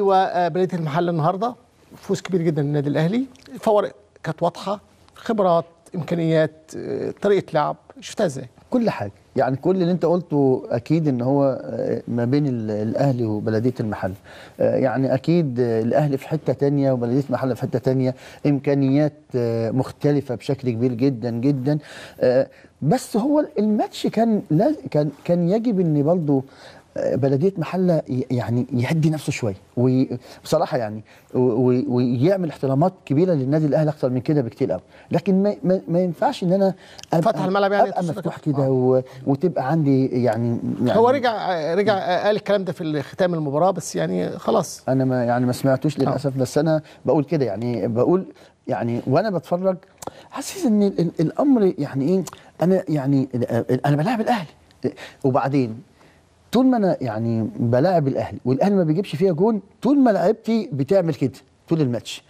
وبلديه المحله النهارده فوز كبير جدا للنادي الاهلي الفوارق كانت واضحه خبرات امكانيات آه، طريقه لعب شفتها ازاي كل حاجه يعني كل اللي انت قلته اكيد ان هو آه، ما بين الاهلي وبلديه المحله آه، يعني اكيد الاهلي في حته تانية وبلديه المحله في حته تانية امكانيات مختلفه بشكل كبير جدا جدا بس هو الماتش كان كان كان يجب ان برضه بلديه محله يعني يهدي نفسه شويه وبصراحه يعني ويعمل احترامات كبيره للنادي الاهلي اكثر من كده بكتير قوي لكن ما, ما, ما ينفعش ان انا ابقى فتح الملعب يعني ابقى مفتوح كده آه. وتبقى عندي يعني, يعني هو رجع رجع قال الكلام ده في ختام المباراه بس يعني خلاص انا ما يعني ما سمعتوش آه. للاسف بس انا بقول كده يعني بقول يعني وانا بتفرج حاسس ان الامر يعني ايه انا يعني آه، انا بلاعب الاهلي وبعدين طول ما انا يعني بلاعب الاهلي والاهلي ما بيجيبش فيها جون طول ما لعبتي بتعمل كده طول الماتش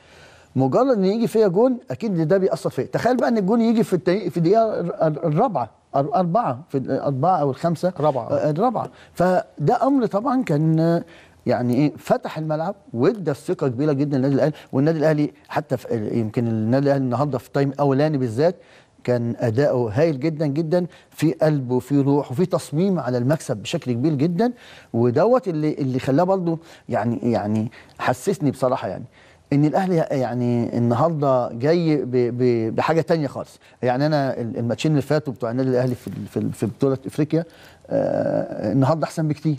مجرد ان يجي فيها جون اكيد ده بيأثر فيا تخيل بقى ان الجون يجي في التاني في الدقيقه الرابعه أربعة في الأربعة أو الخمسة الرابعه آه، الرابعة فده أمر طبعا كان يعني ايه فتح الملعب وادى الثقه كبيره جدا للنادي الاهلي والنادي الاهلي حتى يمكن النادي الاهلي النهارده في التايم الاولاني بالذات كان اداؤه هايل جدا جدا في قلب وفي روح وفي تصميم على المكسب بشكل كبير جدا ودوت اللي اللي خلاه برضه يعني يعني حسسني بصراحه يعني ان الاهلي يعني النهارده جاي بحاجه تانية خالص يعني انا الماتشين اللي فاتوا بتوع النادي الاهلي في في بطوله افريقيا آه، النهارده احسن بكتير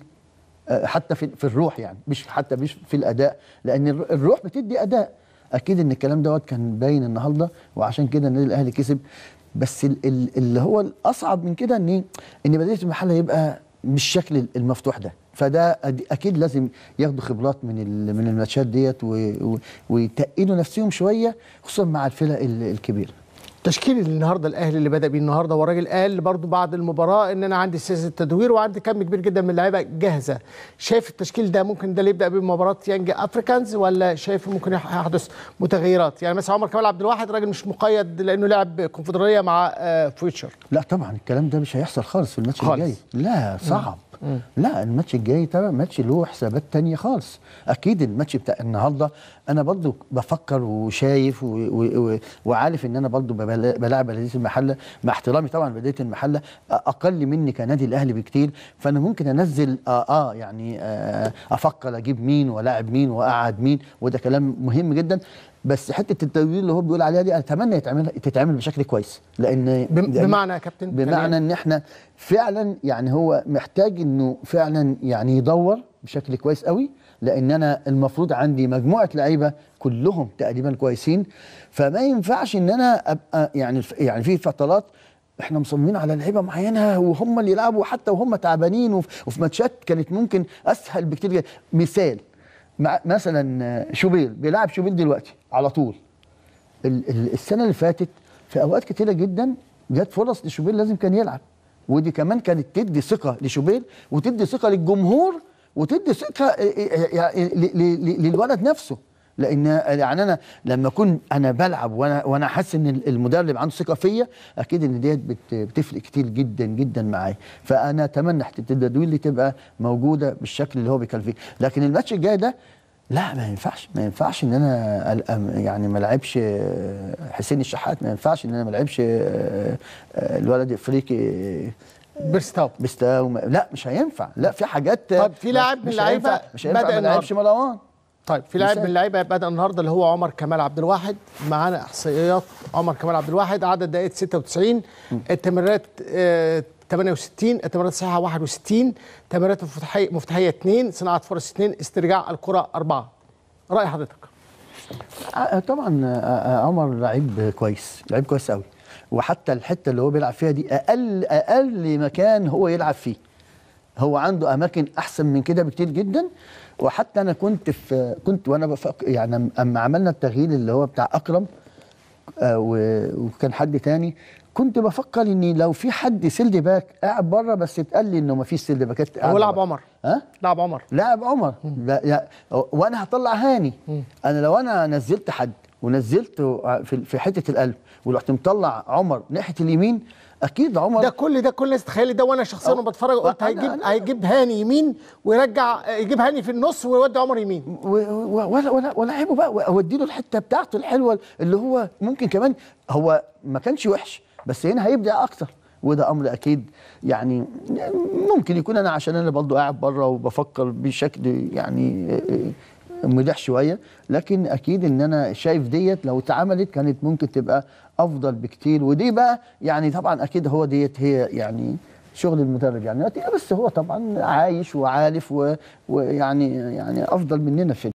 آه، حتى في في الروح يعني مش حتى مش في الاداء لان الروح بتدي اداء اكيد ان الكلام دوت كان باين النهارده وعشان كده النادي الاهلي كسب بس اللي هو الاصعب من كده ان إيه؟ ان بدايه المحل هيبقى بالشكل المفتوح ده فده اكيد لازم ياخدوا خبرات من من الماتشات ديت ويتقنوا نفسهم شويه خصوصا مع الفرق الكبيره تشكيل النهارده الاهلي اللي بدا بيه النهارده والراجل قال برضو بعد المباراه ان انا عندي سياسه تدوير وعندي كم كبير جدا من اللعيبه جاهزه شايف التشكيل ده ممكن ده اللي يبدا بيه مباراه يانج افريكانز ولا شايف ممكن يحدث متغيرات يعني مثلا عمر كمال عبد الواحد راجل مش مقيد لانه لعب كونفدراليه مع آه، فيوتشر لا طبعا الكلام ده مش هيحصل خالص في الماتش اللي جاي لا صعب م. لا الماتش الجاي ترى ماتش له حسابات تانية خالص اكيد الماتش بتاع النهارده انا برضو بفكر وشايف و... و... و... وعارف ان انا برضو بلاعب بلديه المحله مع احترامي طبعا بلديه المحله اقل مني كنادي الاهلي بكتير فانا ممكن انزل اه, آه يعني آه افكر اجيب مين ولاعب مين واقعد مين وده كلام مهم جدا بس حته التدوير اللي هو بيقول عليها دي اتمنى يتعمل تتعمل بشكل كويس لان يعني بمعنى يا كابتن بمعنى ان احنا فعلا يعني هو محتاج انه فعلا يعني يدور بشكل كويس قوي لان انا المفروض عندي مجموعه لعيبه كلهم تقريبا كويسين فما ينفعش ان انا ابقى يعني يعني في فترات احنا مصممين على لعيبه معينه وهم اللي يلعبوا حتى وهم تعبانين وفي ماتشات كانت ممكن اسهل بكتير مثال مثلا شوبير بيلعب شوبير دلوقتي على طول السنه اللي فاتت في اوقات كتيره جدا جت فرص لشوبير لازم كان يلعب ودي كمان كانت تدي ثقه لشوبير وتدي ثقه للجمهور وتدي ثقه آه، آه، آه، للولد نفسه لان يعني انا لما اكون انا بلعب وانا وانا حاسس ان المدرب عنده ثقه فيا اكيد ان ديت بتفرق كتير جدا جدا معايا فانا اتمنى التدوين اللي تبقى موجوده بالشكل اللي هو بيكلف فيه لكن الماتش الجاي ده لا ما ينفعش ما ينفعش ان انا يعني ما العبش آه، حسين الشحات ما ينفعش ان انا ما العبش آه، آه، الولد الافريقي بيرستاو بيرستاو لا مش هينفع لا في حاجات طب في لاعب من اللعيبه مش هينفع ما لعبش مروان طيب في لاعب من اللعيبه بدا النهارده اللي هو عمر كمال عبد الواحد معانا احصائيات عمر كمال عبد الواحد عدد دقائق 96 التمريرات 68 آه، التمريرات الصحيحه 61 تمريرات مفتاحيه 2 صناعه فرص 2 استرجاع الكره 4 راي حضرتك آه، آه، طبعا عمر لعيب كويس لعيب كويس قوي وحتى الحته اللي هو بيلعب فيها دي اقل اقل مكان هو يلعب فيه هو عنده اماكن احسن من كده بكتير جدا وحتى انا كنت في كنت وانا بفكر يعني اما عملنا التغيير اللي هو بتاع اكرم آه، وكان حد تاني كنت بفكر اني لو في حد سيلد باك قاعد بره بس اتقال لي انه ما فيش سيلد باكات هو لعب عمر ها؟ لعب عمر لعب عمر لا وانا هطلع هاني انا لو انا نزلت حد ونزلت في حته القلب ورحت مطلع عمر ناحيه اليمين اكيد عمر ده كل ده كل الناس تخيلي ده وانا شخصيا وانا بتفرج قلت هيجيب هيجيب هاني يمين ويرجع يجيب هاني في النص ويودي عمر يمين ولا ولا ولا عيبه بقى اودي له الحته بتاعته الحلوه اللي هو ممكن كمان هو ما كانش وحش بس هنا هيبدع اكتر وده امر اكيد يعني ممكن يكون انا عشان انا برضه قاعد بره وبفكر بشكل يعني مدح شويه لكن اكيد ان انا شايف ديت لو اتعملت كانت ممكن تبقى افضل بكتير ودي بقى يعني طبعا اكيد هو ديت هي يعني شغل المدرب يعني بس هو طبعا عايش وعارف ويعني يعني افضل مننا في